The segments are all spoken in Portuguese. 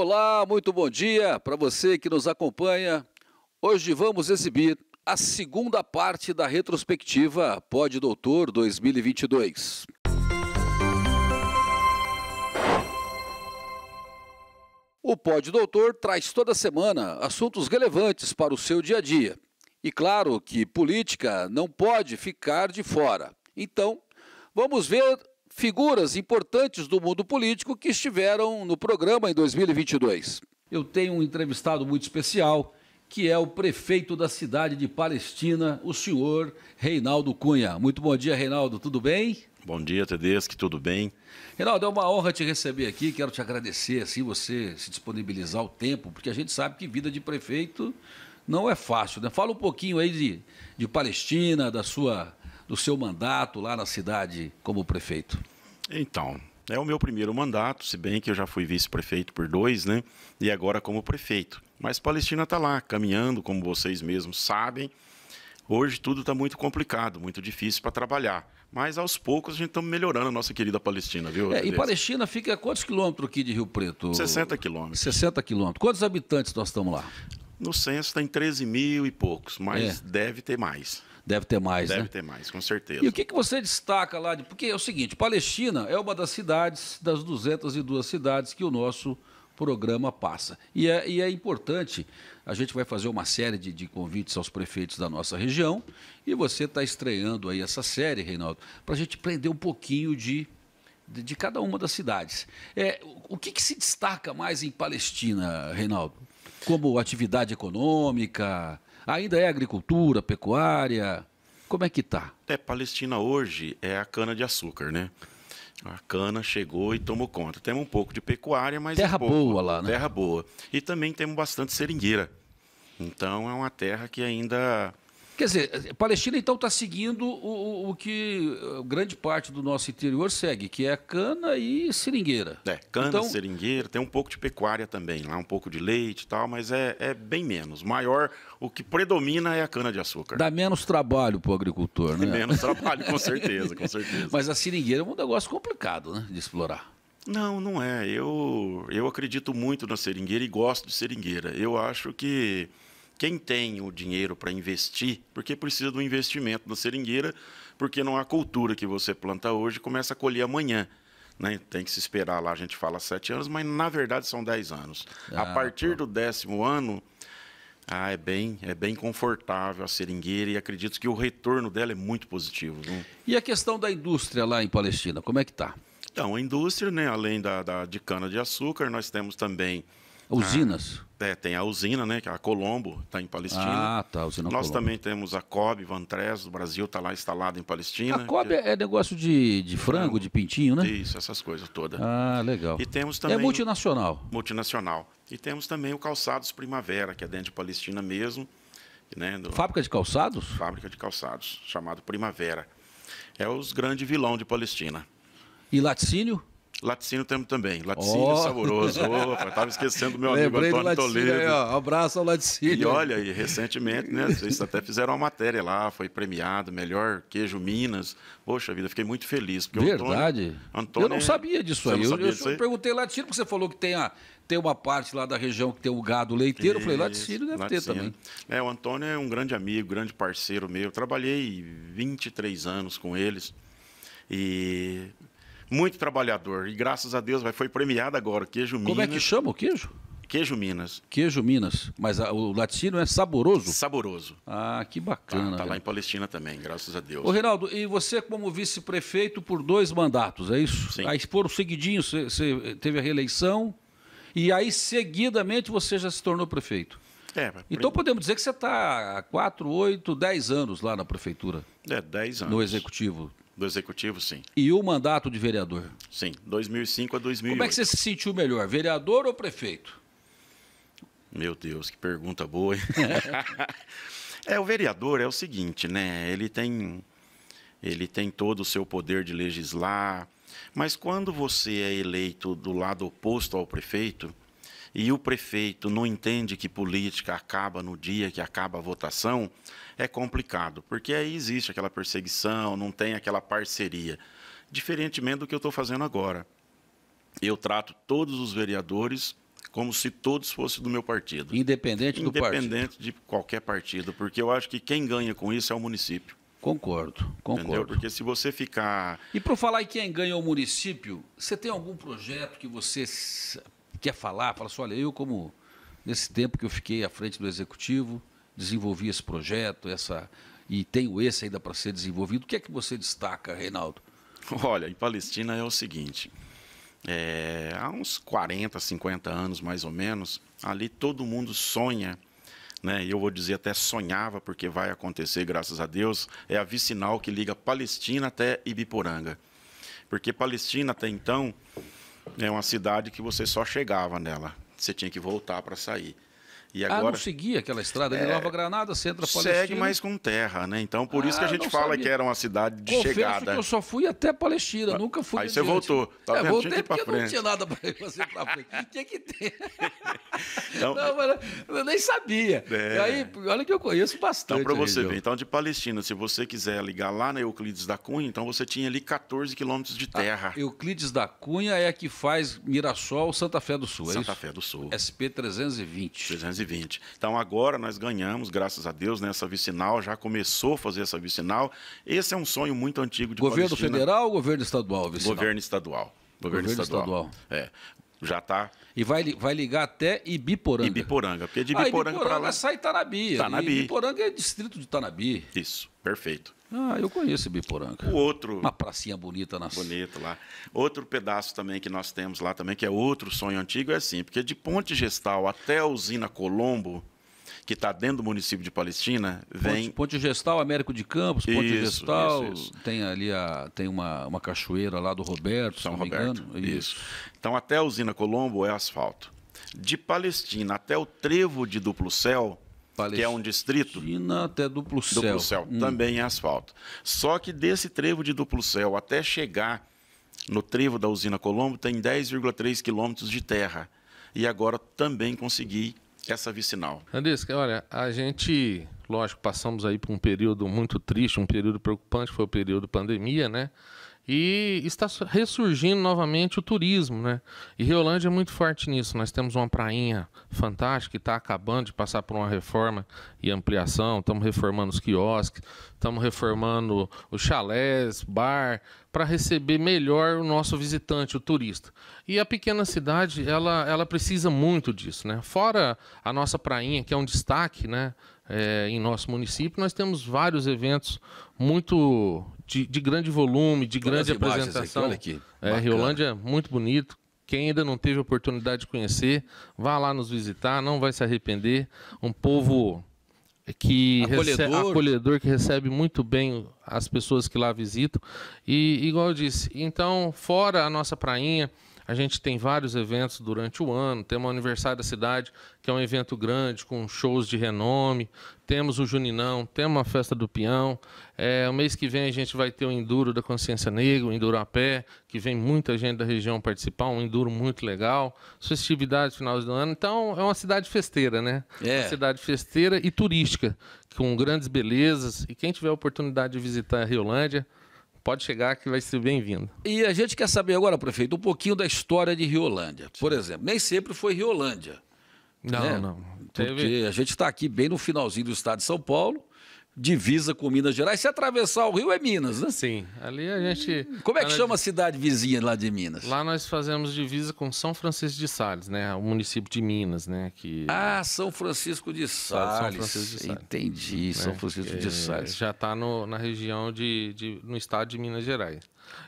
Olá, muito bom dia para você que nos acompanha. Hoje vamos exibir a segunda parte da retrospectiva Pod Doutor 2022. O Pod Doutor traz toda semana assuntos relevantes para o seu dia a dia. E claro que política não pode ficar de fora. Então, vamos ver figuras importantes do mundo político que estiveram no programa em 2022. Eu tenho um entrevistado muito especial, que é o prefeito da cidade de Palestina, o senhor Reinaldo Cunha. Muito bom dia, Reinaldo, tudo bem? Bom dia, Tedeschi, tudo bem? Reinaldo, é uma honra te receber aqui, quero te agradecer, assim, você se disponibilizar o tempo, porque a gente sabe que vida de prefeito não é fácil, né? Fala um pouquinho aí de, de Palestina, da sua do seu mandato lá na cidade como prefeito? Então, é o meu primeiro mandato, se bem que eu já fui vice-prefeito por dois, né? E agora como prefeito. Mas Palestina está lá, caminhando, como vocês mesmos sabem. Hoje tudo está muito complicado, muito difícil para trabalhar. Mas aos poucos a gente está melhorando a nossa querida Palestina, viu? É, e Palestina fica a quantos quilômetros aqui de Rio Preto? 60 quilômetros. 60 quilômetros. Quantos habitantes nós estamos lá? No censo tem 13 mil e poucos, mas é. deve ter mais. Deve ter mais, né? Deve né? ter mais, com certeza. E o que, que você destaca lá? De... Porque é o seguinte, Palestina é uma das cidades, das 202 cidades que o nosso programa passa. E é, e é, importante, a gente vai fazer uma série de, de convites aos prefeitos da nossa região, e você está estreando aí essa série, Reinaldo, para a gente prender um pouquinho de, de, de cada uma das cidades. É, o que, que se destaca mais em Palestina, Reinaldo? Como atividade econômica, Ainda é agricultura, pecuária? Como é que tá? É, Palestina hoje é a cana-de-açúcar, né? A cana chegou e tomou conta. Temos um pouco de pecuária, mas. Terra pouco, boa lá, né? Terra boa. E também temos bastante seringueira. Então é uma terra que ainda Quer dizer, eh, Palestina então está seguindo o, o, que eh, grande parte do nosso interior segue, que é cana e seringueira. É, cana, então... seringueira, tem um pouco de pecuária também, lá um pouco de leite e tal, mas é, é bem menos. Maior, o que predomina é a cana-de-açúcar. Dá menos trabalho para o agricultor, né? menos trabalho, com certeza, com certeza. mas a seringueira é um negócio complicado né, de explorar. Não, não é. Eu, eu acredito muito na seringueira e gosto de seringueira. Eu acho que quem tem o dinheiro para investir, porque precisa do investimento na seringueira, porque não há cultura que você planta hoje começa a colher amanhã. Né? Tem que se esperar lá, a gente fala sete anos, mas na verdade são dez anos. Ah, a partir tá. do décimo ano, ah, é bem, é bem confortável a seringueira e acredito que o retorno dela é muito positivo. Viu? E a questão da indústria lá em Palestina, como é que está? Então, a indústria, né, além da, da de cana-de-açúcar, nós temos também... Usinas? Ah, é, tem a usina, né? Que é a Colombo, está em Palestina. Ah, tá, a usina Nós Colombo. também temos a Cobe Vantress, do Brasil, está lá instalada em Palestina. A Cobe que... É, é negócio de, de frango, é, de pintinho, né? Isso, essas coisas todas. Ah, legal. E temos também... É multinacional. Multinacional. E temos também o Calçados Primavera, que é dentro de Palestina mesmo. Né, do... Fábrica de calçados? Fábrica de calçados, chamado Primavera. É os grandes vilão de Palestina. E laticínio? Laticínio temos também. Laticínio oh. saboroso. Opa, estava esquecendo do meu amigo Antônio Toledo. Aí, ó. Abraço ao Laticínio. E olha, e recentemente, né? Vocês até fizeram uma matéria lá, foi premiado, melhor queijo Minas. Poxa vida, fiquei muito feliz. Verdade. Antônio, Antônio, eu não sabia disso aí. Sabia eu, disso aí? perguntei Laticínio, porque você falou que tem, a, tem uma parte lá da região que tem o gado leiteiro. Isso, eu falei, Laticínio deve laticínio. ter também. É, o Antônio é um grande amigo, grande parceiro meu. Eu trabalhei 23 anos com eles. E muito trabalhador. E graças a Deus vai, foi premiado agora, queijo Como Minas. Como é que chama o queijo? Queijo Minas. Queijo Minas. Mas a, o latino é saboroso? Saboroso. Ah, que bacana. Está tá lá né? em Palestina também, graças a Deus. Ô, Reinaldo, e você como vice-prefeito por dois mandatos, é isso? Sim. Aí foram seguidinhos, você teve a reeleição e aí seguidamente você já se tornou prefeito. É, então podemos dizer que você está há 4, 8, 10 anos lá na prefeitura. É, 10 anos. No executivo. Do executivo, sim. E o mandato de vereador? Sim, 2005 a 2008. Como é que você se sentiu melhor, vereador ou prefeito? Meu Deus, que pergunta boa, hein? é, o vereador é o seguinte, né? Ele tem, ele tem todo o seu poder de legislar, mas quando você é eleito do lado oposto ao prefeito, e o prefeito não entende que política acaba no dia que acaba a votação, é complicado, porque aí existe aquela perseguição, não tem aquela parceria. Diferentemente do que eu estou fazendo agora. Eu trato todos os vereadores como se todos fossem do meu partido. Independente do partido. Independente de qualquer partido, porque eu acho que quem ganha com isso é o município. Concordo, concordo. Entendeu? Porque se você ficar. E para falar em quem ganha o município, você tem algum projeto que você quer falar, fala assim, olha, eu como nesse tempo que eu fiquei à frente do executivo, desenvolvi esse projeto, essa e tenho esse ainda para ser desenvolvido. O que é que você destaca, Reinaldo? Olha, em Palestina é o seguinte, é, há uns 40, 50 anos mais ou menos, ali todo mundo sonha, né? eu vou dizer até sonhava, porque vai acontecer, graças a Deus, é a vicinal que liga Palestina até Ibiporanga. Porque Palestina até então é uma cidade que você só chegava nela, você tinha que voltar para sair. E agora, ah, não seguia aquela estrada de é, Nova Granada, Centro Palestina. Segue, mais com terra, né? Então, por ah, isso que a ah, gente fala sabia. que era uma cidade de Confesso chegada. eu só fui até Palestina, nunca fui Aí você voltou. Tá é, voltei porque frente. não tinha nada para fazer para frente. tinha que ter. Então, não, mas eu nem sabia. É. Aí, olha que eu conheço bastante. Então, para você ver, então, de Palestina, se você quiser ligar lá na Euclides da Cunha, então você tinha ali 14 quilômetros de ah, terra. Ah, Euclides da Cunha é a que faz Mirassol, Santa Fé do Sul, é Santa é Fé do Sul. SP 320. 320. 2020. Então agora nós ganhamos, graças a Deus, nessa né, vicinal, já começou a fazer essa vicinal. Esse é um sonho muito antigo de Governo Palestina. federal ou governo estadual, vicinal? Governo estadual. Governo, governo estadual. estadual. É. Já está. E vai, vai ligar até Ibiporanga. Ibiporanga, porque de Ibiporanga, ah, Ibiporanga para lá. sai Tanabi. Tanabi. Ibiporanga é distrito de Tanabi. Isso. Perfeito. Ah, eu conheço Biporanga. O outro. Uma pracinha bonita na Bonito lá. Outro pedaço também que nós temos lá também, que é outro sonho antigo, é assim, porque de Ponte Gestal até a usina Colombo, que está dentro do município de Palestina, vem. Ponte, Ponte Gestal, Américo de Campos, Ponte isso, Gestal, isso, isso. tem ali a, tem uma, uma cachoeira lá do Roberto, São Roberto. Isso. Então até a usina Colombo é asfalto. De Palestina até o trevo de Duplo Céu, Palestina, que é um distrito. China até Duplo Céu. Duplo Céu, hum. também é asfalto. Só que desse trevo de Duplo Céu até chegar no trevo da usina Colombo tem 10,3 quilômetros de terra. E agora também consegui essa vicinal. Andressa, olha, a gente, lógico, passamos aí por um período muito triste, um período preocupante, foi o período pandemia, né? E está ressurgindo novamente o turismo, né? E Riolândia é muito forte nisso. Nós temos uma prainha fantástica que está acabando de passar por uma reforma e ampliação. Estamos reformando os quiosques, estamos reformando os chalés, bar, para receber melhor o nosso visitante, o turista. E a pequena cidade, ela, ela precisa muito disso, né? Fora a nossa prainha, que é um destaque, né? É, em nosso município, nós temos vários eventos muito de, de grande volume, de Todas grande apresentação. Aqui, olha aqui. É, Riolândia, é muito bonito. Quem ainda não teve oportunidade de conhecer, vá lá nos visitar, não vai se arrepender. Um povo que acolhedor. Recebe, acolhedor, que recebe muito bem as pessoas que lá visitam. E, igual eu disse, então, fora a nossa prainha, a gente tem vários eventos durante o ano. Temos o Aniversário da Cidade, que é um evento grande, com shows de renome. Temos o Juninão, temos a Festa do Peão. É, o mês que vem a gente vai ter o Enduro da Consciência Negra, o Enduro a Pé, que vem muita gente da região participar, um Enduro muito legal. Festividades final do ano. Então, é uma cidade festeira, né? É. Uma cidade festeira e turística, com grandes belezas. E quem tiver a oportunidade de visitar a Riolândia, Pode chegar que vai ser bem-vindo. E a gente quer saber agora, prefeito, um pouquinho da história de Riolândia. Por exemplo, nem sempre foi Riolândia. Não, né? não. Porque Teve... a gente está aqui bem no finalzinho do estado de São Paulo divisa com Minas Gerais. Se atravessar o rio é Minas, né? Sim, ali a gente. Como é que chama a cidade vizinha lá de Minas? Lá nós fazemos divisa com São Francisco de Sales, né? O município de Minas, né? Que... Ah, São Francisco de Sales. São Francisco de Sales. Né? Entendi, São Francisco de Sales. Já está na região de, de, no estado de Minas Gerais.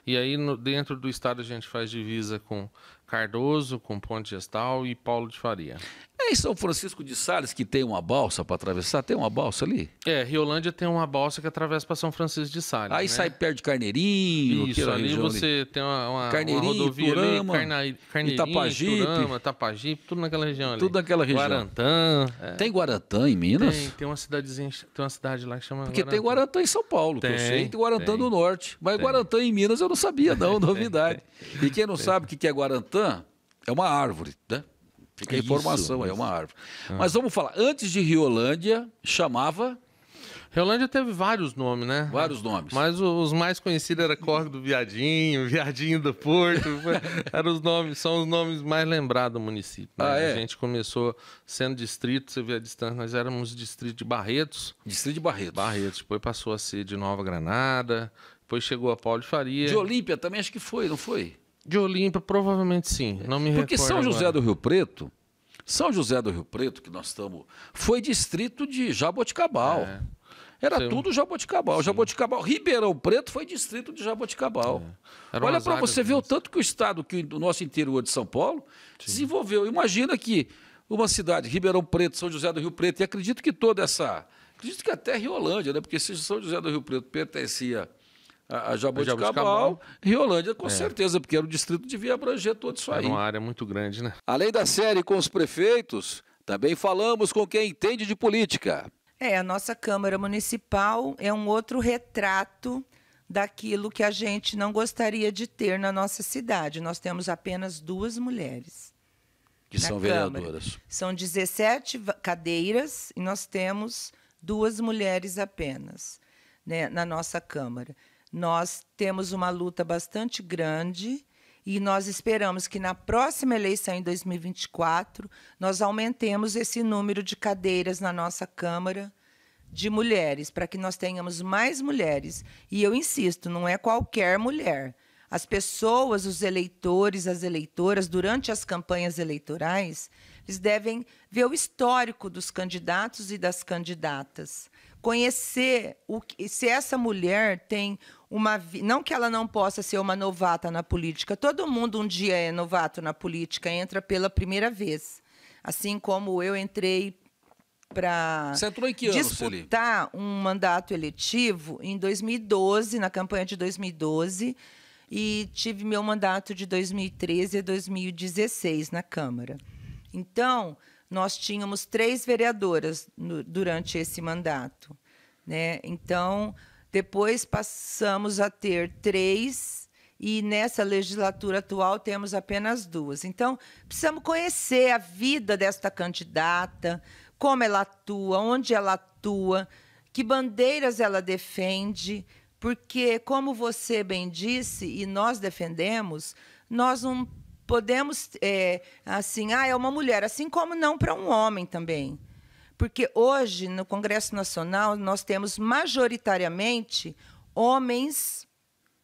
E aí no, dentro do estado a gente faz divisa com Cardoso, com Ponte Gestal e Paulo de Faria. É em São Francisco de Sales que tem uma balsa para atravessar? Tem uma balsa ali? É, Riolândia tem uma balsa que atravessa para São Francisco de Sales. Aí né? sai perto de Carneirinho. Isso, ali você ali. tem uma, uma, Carneirinho, uma rodovia Turama, ali, Carna, Carneirinho, Itapajipe, Turama, Itapajipe, tudo naquela região ali. Tudo naquela região. Guarantã. É. Tem Guarantã em Minas? Tem, tem uma cidadezinha, tem uma cidade lá que chama Porque Guarantã. tem Guarantã em São Paulo, tem, que eu sei, tem Guarantã tem, do Norte. Mas tem. Guarantã em Minas eu não sabia não, novidade. e quem não sabe o que é Guarantã, é uma árvore, né? Fica a é informação, é uma árvore. Ah. Mas vamos falar, antes de Riolândia, chamava... Riolândia teve vários nomes, né? Vários nomes. Mas os mais conhecidos era Corre do Viadinho, Viadinho do Porto. eram os nomes, são os nomes mais lembrados do município. Né? Ah, é? A gente começou sendo distrito, você vê a distância, nós éramos distrito de Barretos. Distrito de Barretos. Barretos, depois passou a ser de Nova Granada, depois chegou a Paulo de Faria. De Olímpia também acho que foi, não foi? De Olímpia, provavelmente sim. Não me Porque São José agora. do Rio Preto, São José do Rio Preto, que nós estamos, foi distrito de Jaboticabal. É. Era tudo Jaboticabal. Jaboticabal. Ribeirão Preto foi distrito de Jaboticabal. É. Olha para você ver o tanto que o estado, que o nosso interior de São Paulo, Sim. desenvolveu. Imagina que uma cidade, Ribeirão Preto, São José do Rio Preto, e acredito que toda essa. Acredito que até Riolândia, né? Porque se São José do Rio Preto pertencia a, Jaboticabal, Jaboticabal. Riolândia com é. certeza, porque era o distrito devia abranger tudo isso era aí. É uma área muito grande, né? Além da série com os prefeitos, também falamos com quem entende de política. É, a nossa Câmara Municipal é um outro retrato daquilo que a gente não gostaria de ter na nossa cidade. Nós temos apenas duas mulheres. Que são Câmara. vereadoras. São 17 cadeiras e nós temos duas mulheres apenas né, na nossa Câmara. Nós temos uma luta bastante grande e nós esperamos que na próxima eleição, em 2024, nós aumentemos esse número de cadeiras na nossa Câmara de mulheres, para que nós tenhamos mais mulheres. E eu insisto, não é qualquer mulher. As pessoas, os eleitores, as eleitoras, durante as campanhas eleitorais, eles devem ver o histórico dos candidatos e das candidatas, conhecer o, se essa mulher tem uma não que ela não possa ser uma novata na política. Todo mundo um dia é novato na política, entra pela primeira vez. Assim como eu entrei para disputar ano, um mandato eletivo em 2012, na campanha de 2012, e tive meu mandato de 2013 a 2016 na Câmara. Então, nós tínhamos três vereadoras no, durante esse mandato. Né? Então, depois passamos a ter três e nessa legislatura atual temos apenas duas. Então, precisamos conhecer a vida desta candidata, como ela atua, onde ela atua, que bandeiras ela defende, porque, como você bem disse e nós defendemos, nós não podemos, é, assim, ah, é uma mulher, assim como não para um homem também. Porque hoje, no Congresso Nacional, nós temos majoritariamente homens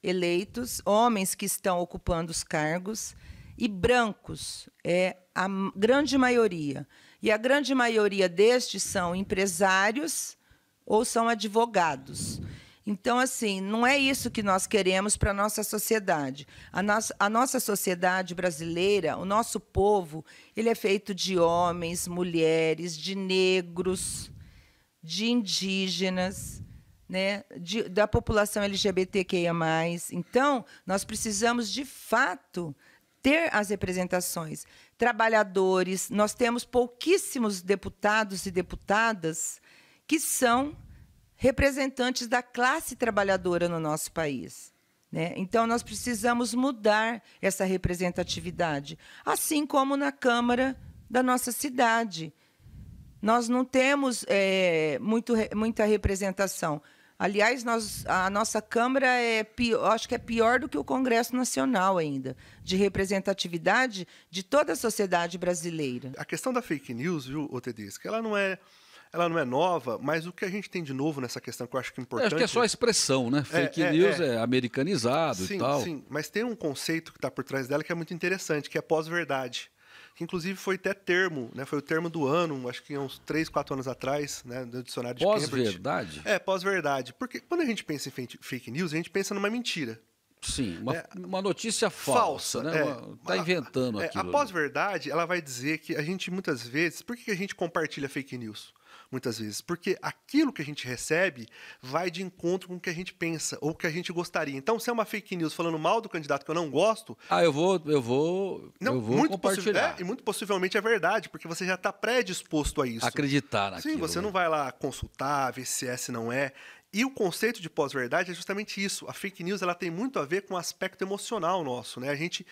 eleitos, homens que estão ocupando os cargos, e brancos, é a grande maioria. E a grande maioria destes são empresários ou são advogados. Então, assim, não é isso que nós queremos para a nossa sociedade. A nossa, a nossa sociedade brasileira, o nosso povo, ele é feito de homens, mulheres, de negros, de indígenas, né? De, da população LGBTQIA. Então, nós precisamos, de fato, ter as representações. Trabalhadores, nós temos pouquíssimos deputados e deputadas que são representantes da classe trabalhadora no nosso país. Né? Então, nós precisamos mudar essa representatividade, assim como na Câmara da nossa cidade. Nós não temos é, muito, muita representação. Aliás, nós, a nossa Câmara é pior, acho que é pior do que o Congresso Nacional ainda, de representatividade de toda a sociedade brasileira. A questão da fake news, viu, Otedesco, ela não é ela não é nova, mas o que a gente tem de novo nessa questão que eu acho que é importante. É, acho que é só a expressão, né? É, fake é, é, news é, é, americanizado sim, e tal. Sim, mas tem um conceito que está por trás dela que é muito interessante, que é pós-verdade. Que inclusive foi até termo, né? Foi o termo do ano, acho que é uns 3, 4 anos atrás, né? Do dicionário de Pós-verdade? É, pós-verdade. Porque quando a gente pensa em fake news, a gente pensa numa mentira. Sim, uma, é, uma, notícia falsa, né? falsa né? É, tá inventando é, A pós-verdade, ela vai dizer que a gente muitas vezes, por que a gente compartilha fake news? muitas vezes, porque aquilo que a gente recebe vai de encontro com o que a gente pensa ou o que a gente gostaria. Então, se é uma fake news falando mal do candidato que eu não gosto, ah, eu vou, eu vou, não, eu vou muito compartilhar. É, e muito possivelmente é verdade, porque você já está predisposto a isso. Acreditar naquilo. Sim, você né? não vai lá consultar, ver se é, se não é. E o conceito de pós-verdade é justamente isso. A fake news ela tem muito a ver com o aspecto emocional nosso, né? A gente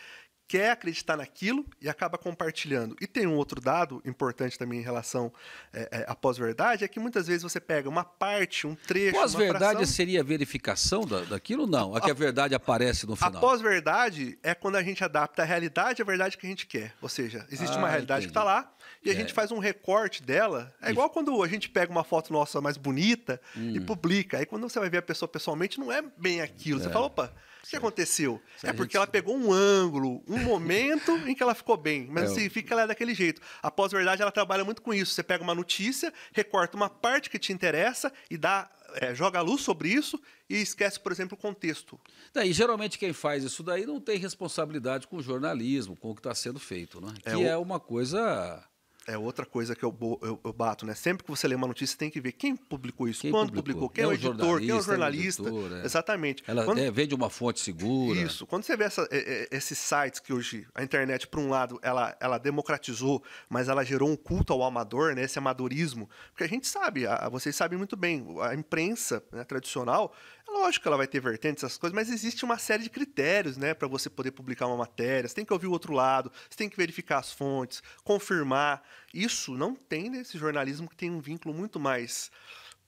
quer acreditar naquilo e acaba compartilhando. E tem um outro dado importante também em relação é, é à pós-verdade, é que muitas vezes você pega uma parte, um trecho. Pós-verdade fração... seria a verificação da, daquilo? Não. A, que a verdade aparece no final. A pós-verdade é quando a gente adapta a realidade à verdade que a gente quer. Ou seja, existe ah, uma realidade tá entendi. que está lá e a é. gente faz um recorte dela. É igual quando a gente pega uma foto nossa mais bonita hum. e publica. Aí quando você vai ver a pessoa pessoalmente, não é bem aquilo. É. Você fala, opa o que aconteceu? Se é porque gente... É ela tipo pegou um ângulo, um momento em que ela ficou bem, mas é, assim, fica ela é daquele jeito. A pós-verdade, ela trabalha muito com isso. Você pega uma notícia, recorta uma parte que te interessa e dá é, joga a luz sobre isso e esquece, por exemplo, o contexto. Daí, e geralmente quem faz isso daí não tem responsabilidade com o jornalismo, com o que está sendo feito, né? É, que é o... é uma coisa é outra coisa que eu, eu, eu, bato, né? Sempre que você lê uma notícia, tem que ver quem publicou isso, quem quando publicou, quem é, é o editor, quem é o jornalista. É o editor, é. Exatamente. Ela quando... é, vem de uma fonte segura. Isso. Quando você vê essa, é, é, esses sites que hoje a internet, por um lado, ela, ela democratizou, mas ela gerou um culto ao amador, né? Esse amadorismo. Porque a gente sabe, a, vocês sabem muito bem, a imprensa né, tradicional, é lógico que ela vai ter vertentes, essas coisas, mas existe uma série de critérios, né? Para você poder publicar uma matéria. Você tem que ouvir o outro lado, você tem que verificar as fontes, confirmar. Isso não tem nesse jornalismo que tem um vínculo muito mais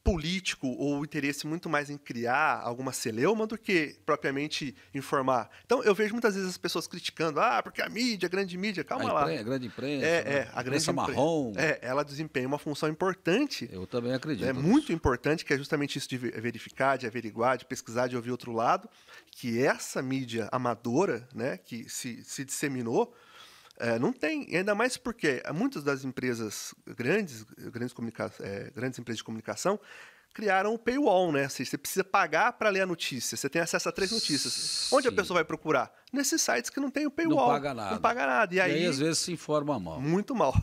político ou interesse muito mais em criar alguma celeuma do que propriamente informar. Então, eu vejo muitas vezes as pessoas criticando, ah, porque a mídia, a grande mídia, calma a lá. a grande imprensa. É, né? é a, a grande imprensa marrom. É, ela desempenha uma função importante. Eu também acredito. É nisso. muito importante, que é justamente isso de verificar, de averiguar, de pesquisar, de ouvir outro lado, que essa mídia amadora, né, que se, se disseminou, é, não tem, ainda mais porque muitas das empresas grandes, grandes, é, grandes empresas de comunicação, criaram o paywall, né? Assim, você precisa pagar para ler a notícia. Você tem acesso a três notícias. Sim. Onde a pessoa vai procurar? Nesses sites que não tem o paywall. Não paga nada. Não paga nada. E, e aí, aí, às vezes, se informa mal. Muito mal.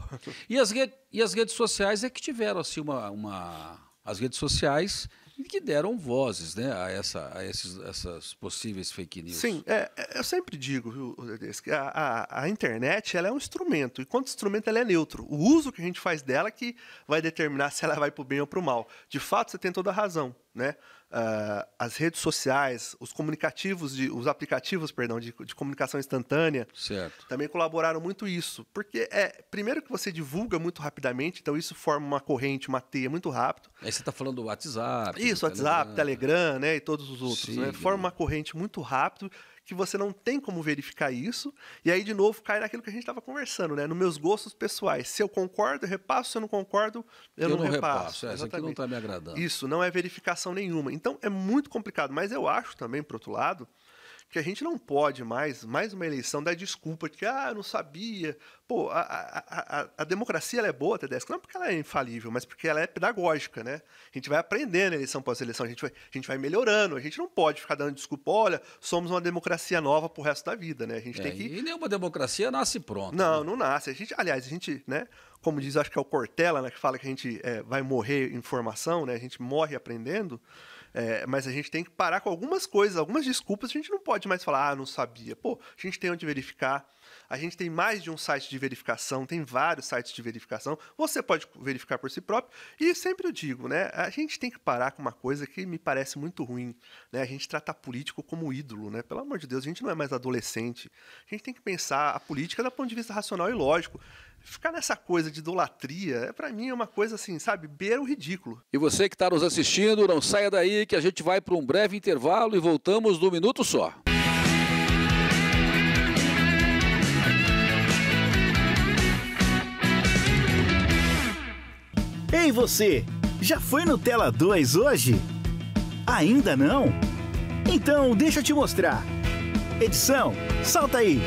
E as, e as redes sociais é que tiveram, assim, uma... uma... As redes sociais e que deram vozes né, a, essa, a esses, essas possíveis fake news. Sim, é, é eu sempre digo, viu, que a, a, a, internet ela é um instrumento, e quanto instrumento ela é neutro. O uso que a gente faz dela que vai determinar se ela vai para o bem ou para o mal. De fato, você tem toda a razão. Né? uh, as redes sociais, os comunicativos, de, os aplicativos, perdão, de, de comunicação instantânea, certo. também colaboraram muito isso. Porque é, primeiro que você divulga muito rapidamente, então isso forma uma corrente, uma teia muito rápido. Aí você está falando do WhatsApp. Isso, WhatsApp, Telegram. Telegram, né? E todos os outros. né? Forma uma corrente muito rápido que você não tem como verificar isso. E aí, de novo, cai naquilo que a gente estava conversando, né? Nos meus gostos pessoais. Se eu concordo, eu repasso. Se eu não concordo, eu, eu não, não, repasso. repasso. Essa é, aqui não está me agradando. Isso, não é verificação nenhuma. Então, é muito complicado. Mas eu acho também, por outro lado, que a gente não pode mais, mais uma eleição, dar desculpa de que, ah, eu não sabia. Pô, a, a, a, a democracia ela é boa, até Tedesco, não porque ela é infalível, mas porque ela é pedagógica, né? A gente vai aprendendo eleição após eleição, a gente vai, a gente vai melhorando, a gente não pode ficar dando desculpa, olha, somos uma democracia nova pro resto da vida, né? A gente é, tem que... E nenhuma democracia nasce pronta. Não, né? não nasce. A gente, aliás, a gente, né? como diz, acho que é o Cortella, né, que fala que a gente é, vai morrer em formação, né, a gente morre aprendendo. É, mas a gente tem que parar com algumas coisas, algumas desculpas. A gente não pode mais falar, ah, não sabia. Pô, a gente tem onde verificar. A gente tem mais de um site de verificação, tem vários sites de verificação. Você pode verificar por si próprio. E sempre eu digo, né? A gente tem que parar com uma coisa que me parece muito ruim, né? A gente tratar político como ídolo, né? Pelo amor de Deus, a gente não é mais adolescente. A gente tem que pensar a política do ponto de vista racional e lógico ficar nessa coisa de idolatria, é para mim é uma coisa assim, sabe, beira o ridículo. E você que está nos assistindo, não saia daí que a gente vai para um breve intervalo e voltamos no minuto só. Ei você, já foi no Tela 2 hoje? Ainda não? Então deixa eu te mostrar. Edição, salta aí.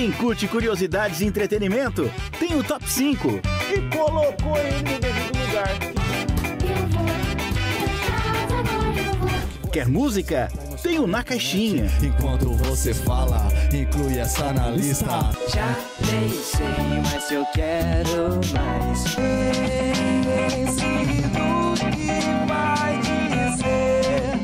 quem curte curiosidades e entretenimento, tem o top 5. E colocou ele no devido lugar. Quer música? Tem o Na Caixinha. Enquanto você fala, inclui essa na lista. Já pensei, mas eu quero mais. Pense que vai dizer.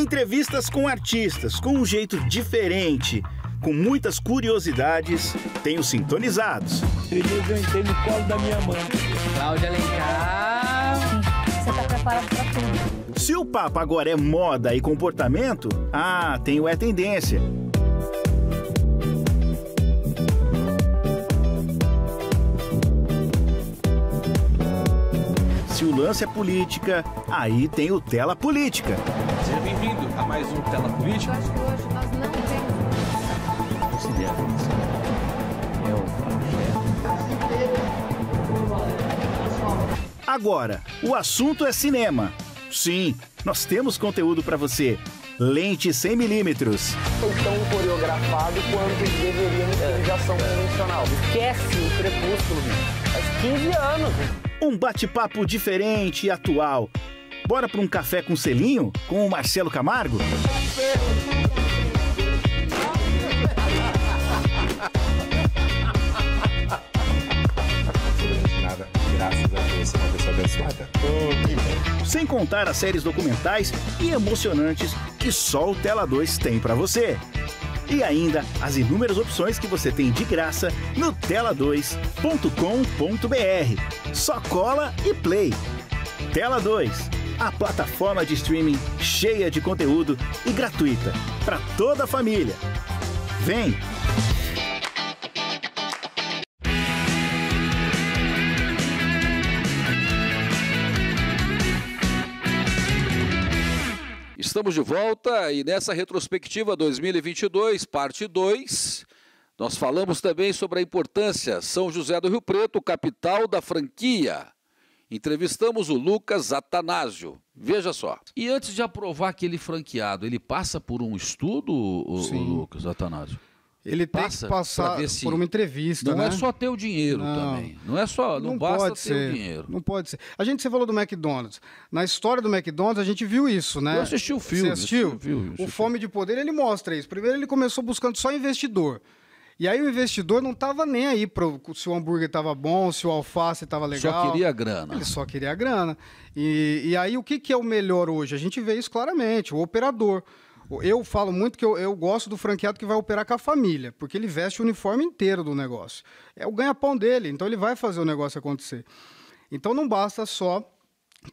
Entrevistas com artistas, com um jeito diferente com muitas curiosidades, tenho sintonizados. Feliz eu entrei no colo da minha mãe. Cláudia Alencar. Você tá preparado pra tudo. Se o papo agora é moda e comportamento, ah, tem o É Tendência. Se o lance é política, aí tem o Tela Política. Seja bem-vindo a mais um Tela Política. Eu acho que hoje Agora, o assunto é cinema. Sim, nós temos conteúdo para você. Lente 100 milímetros. Tão coreografado quanto é. convencional. Esquece o crepúsculo, faz 15 anos. Um bate-papo diferente e atual. Bora para um café com selinho com o Marcelo Camargo? Sem contar as séries documentais e emocionantes que só o Tela 2 tem para você. E ainda as inúmeras opções que você tem de graça no tela2.com.br. Só cola e play. Tela 2, a plataforma de streaming cheia de conteúdo e gratuita para toda a família. Vem! Estamos de volta e nessa retrospectiva 2022, parte 2, nós falamos também sobre a importância São José do Rio Preto, capital da franquia. Entrevistamos o Lucas Atanásio. Veja só. E antes de aprovar aquele franqueado, ele passa por um estudo, o, o Lucas Atanásio? Ele tem que passar se... por uma entrevista. Não é né? é só ter o dinheiro não. também. Não é só. Não, não basta ter ser. o dinheiro. Não pode ser. A gente, você falou do McDonald's. Na história do McDonald's, a gente viu isso, né? Eu assisti o filme. Você assistiu? Assisti o, filme, assisti o Fome de Poder, ele mostra isso. Primeiro, ele começou buscando só investidor. E aí o investidor não estava nem aí pro, se o hambúrguer estava bom, se o alface estava legal. Só queria grana. Ele só queria grana. E, e aí o que, que é o melhor hoje? A gente vê isso claramente, o operador. Eu falo muito que eu, eu, gosto do franqueado que vai operar com a família, porque ele veste o uniforme inteiro do negócio. É o ganha-pão dele, então ele vai fazer o negócio acontecer. Então não basta só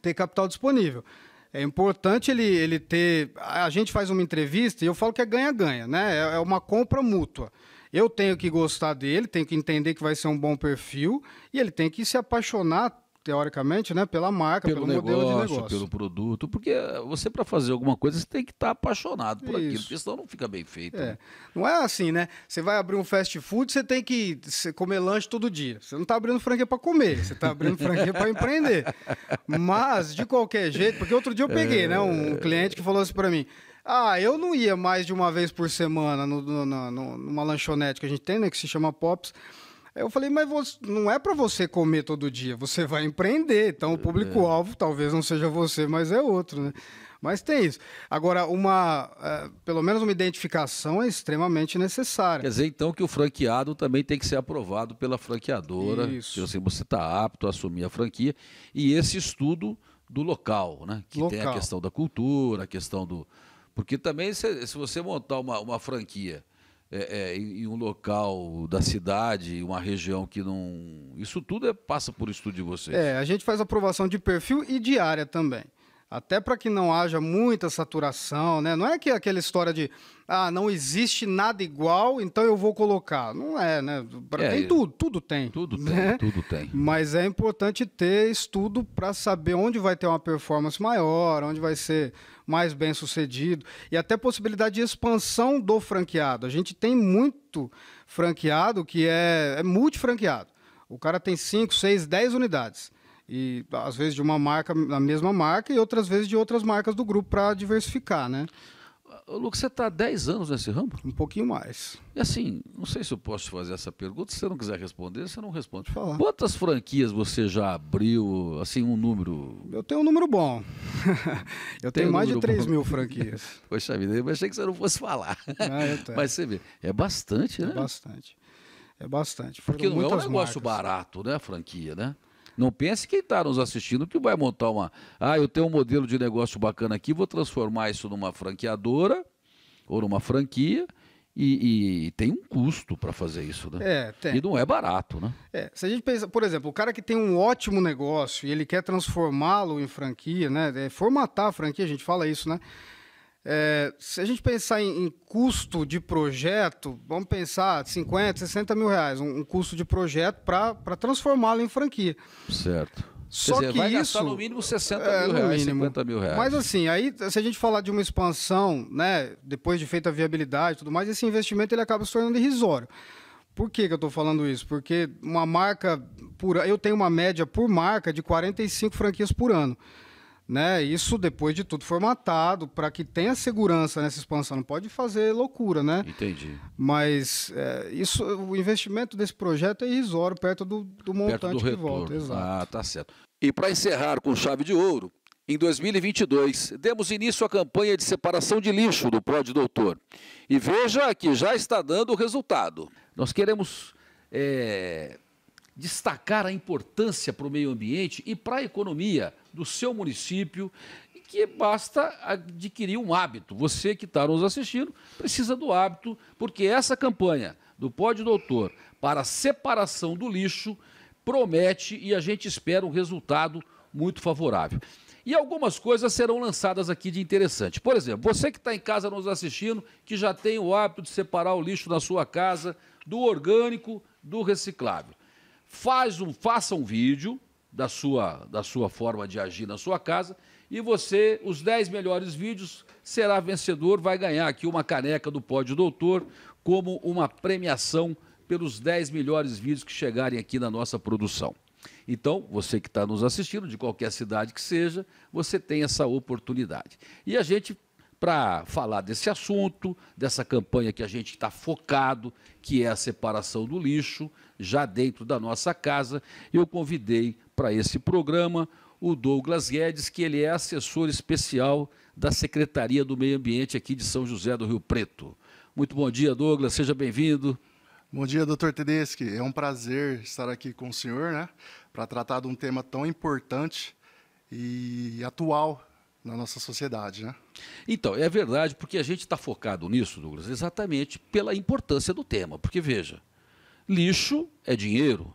ter capital disponível. É importante ele, ele ter. A gente faz uma entrevista e eu falo que é ganha-ganha, né? É, é uma compra mútua. Eu tenho que gostar dele, tenho que entender que vai ser um bom perfil e ele tem que se apaixonar teoricamente, né, pela marca, pelo, pelo negócio, modelo de negócio. Pelo produto, porque você para fazer alguma coisa você tem que estar tá apaixonado por Isso. aquilo, porque senão não fica bem feito. É. Né? Não é assim, né? Você vai abrir um fast food, você tem que comer lanche todo dia. Você não está abrindo franquia para comer, você está abrindo franquia para empreender. Mas, de qualquer jeito, porque outro dia eu peguei, é... né, um é. cliente que falou assim para mim, ah, eu não ia mais de uma vez por semana no, no, no, numa lanchonete que a gente tem, né, que se chama Pops, eu falei, mas você, não é para você comer todo dia, você vai empreender. Então, o público-alvo talvez não seja você, mas é outro, né? Mas tem isso. Agora, uma, é, pelo menos uma identificação é extremamente necessária. Quer dizer, então, que o franqueado também tem que ser aprovado pela franqueadora. Isso. Assim, você está apto a assumir a franquia. E esse estudo do local, né? Que local. tem a questão da cultura, a questão do. Porque também, se, se você montar uma, uma franquia é, é, em um local da cidade, uma região que não. Isso tudo é, passa por estudo de vocês. É, a gente faz aprovação de perfil e de área também. Até para que não haja muita saturação, né? Não é que aquela história de ah, não existe nada igual, então eu vou colocar. Não é, né? Pra, é, tem tudo, tudo tem. Tudo né? tem, tudo tem. Mas é importante ter estudo para saber onde vai ter uma performance maior, onde vai ser mais bem sucedido e até possibilidade de expansão do franqueado. A gente tem muito franqueado que é, é multifranqueado. O cara tem 5, 6, 10 unidades. E às vezes de uma marca, da mesma marca, e outras vezes de outras marcas do grupo para diversificar, né? Lucas, você está há 10 anos nesse ramo? Um pouquinho mais. E assim, não sei se eu posso fazer essa pergunta, se você não quiser responder, você não responde. Falar. Quantas franquias você já abriu, assim, um número? Eu tenho um número bom. eu tenho um mais de 3 bom. mil franquias. Poxa vida, eu achei que você não fosse falar. Ah, eu Mas você vê, é bastante, é né? É bastante. É bastante. Foram Porque não é um negócio marcas. barato, né, a franquia, né? Não pense quem está nos assistindo que vai montar uma. Ah, eu tenho um modelo de negócio bacana aqui, vou transformar isso numa franqueadora ou numa franquia. E, e, tem um custo para fazer isso, né? É, tem. E não é barato, né? É, se a gente pensa, por exemplo, o cara que tem um ótimo negócio e ele quer transformá-lo em franquia, né? É, formatar a franquia, a gente fala isso, né? É, se a gente pensar em, em, custo de projeto, vamos pensar 50, 60 mil reais, um, um custo de projeto para transformá-lo em franquia. Certo. Só dizer, que vai isso no mínimo 60 é, mil reais, mínimo. 50 mil reais. Mas assim, aí se a gente falar de uma expansão, né, depois de feita a viabilidade e tudo mais, esse investimento ele acaba se tornando irrisório. Por que, que eu estou falando isso? Porque uma marca por eu tenho uma média por marca de 45 franquias por ano. Né? Isso depois de tudo formatado, para que tenha segurança nessa expansão. Não pode fazer loucura, né? Entendi. Mas é, isso, o investimento desse projeto é irrisório, perto do, do montante perto do que retorno. volta. Exato. Ah, tá certo. E para encerrar com chave de ouro, em 2022, demos início à campanha de separação de lixo do Pode Doutor. E veja que já está dando resultado. Nós queremos é, destacar a importância para o meio ambiente e para a economia do seu município, que basta adquirir um hábito. Você que está nos assistindo precisa do hábito, porque essa campanha do Pódio Doutor para a separação do lixo promete e a gente espera um resultado muito favorável. E algumas coisas serão lançadas aqui de interessante. Por exemplo, você que está em casa nos assistindo, que já tem o hábito de separar o lixo na sua casa do orgânico do reciclável faz um, faça um vídeo da sua, da sua forma de agir na sua casa e você, os 10 melhores vídeos, será vencedor, vai ganhar aqui uma caneca do Pódio Doutor como uma premiação pelos 10 melhores vídeos que chegarem aqui na nossa produção. Então, você que está nos assistindo, de qualquer cidade que seja, você tem essa oportunidade. E a gente para falar desse assunto, dessa campanha que a gente está focado, que é a separação do lixo, já dentro da nossa casa. Eu convidei para esse programa o Douglas Guedes, que ele é assessor especial da Secretaria do Meio Ambiente aqui de São José do Rio Preto. Muito bom dia, Douglas, seja bem-vindo. Bom dia, doutor Tedeschi. É um prazer estar aqui com o senhor, né, para tratar de um tema tão importante e atual na nossa sociedade, né? Então, é verdade, porque a gente está focado nisso, Douglas, exatamente pela importância do tema. Porque, veja, lixo é dinheiro,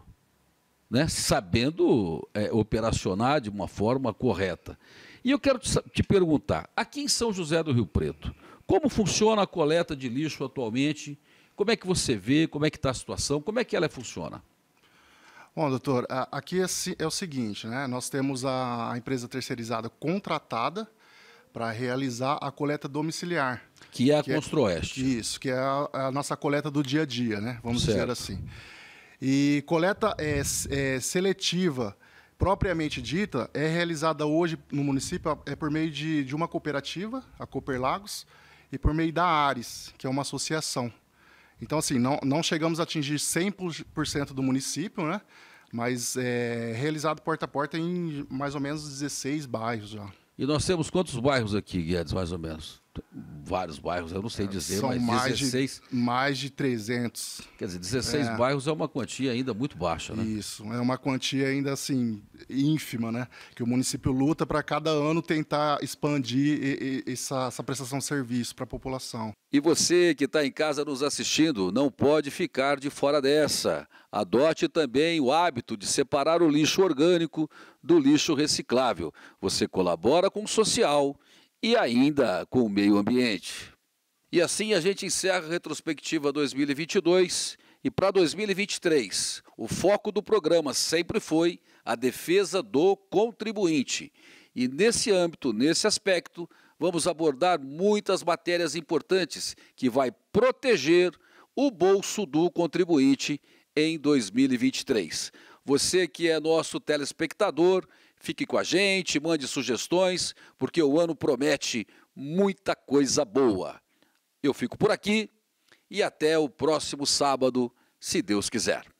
né? sabendo é, operacionar de uma forma correta. E eu quero te, te perguntar, aqui em São José do Rio Preto, como funciona a coleta de lixo atualmente? Como é que você vê? Como é que está a situação? Como é que ela funciona? Bom, doutor, aqui é o seguinte, né? Nós temos a empresa terceirizada contratada para realizar a coleta domiciliar. Que é a que Constroeste. É, isso, que é a, a, nossa coleta do dia a dia, né? Vamos certo. dizer assim. E coleta é, é, seletiva, propriamente dita, é realizada hoje no município é por meio de, de uma cooperativa, a Cooper Lagos, e por meio da Ares, que é uma associação. Então, assim, não, não chegamos a atingir 100% do município, né? mas é realizado porta a porta em mais ou menos 16 bairros já. E nós temos quantos bairros aqui, Guedes, mais ou menos? vários bairros, eu não sei é, dizer, São mas mais 16. De, mais de 300. Quer dizer, 16 é. bairros é uma quantia ainda muito baixa, né? Isso, é uma quantia ainda assim, ínfima, né? Que o município luta para cada ano tentar expandir e, e, essa, essa prestação de serviço para a população. E você que está em casa nos assistindo, não pode ficar de fora dessa. Adote também o hábito de separar o lixo orgânico do lixo reciclável. Você colabora com o social e ainda com o meio ambiente. E assim a gente encerra a retrospectiva 2022 e para 2023. O foco do programa sempre foi a defesa do contribuinte. E nesse âmbito, nesse aspecto, vamos abordar muitas matérias importantes que vai proteger o bolso do contribuinte em 2023. Você que é nosso telespectador Fique com a gente, mande sugestões, porque o ano promete muita coisa boa. Eu fico por aqui e até o próximo sábado, se Deus quiser.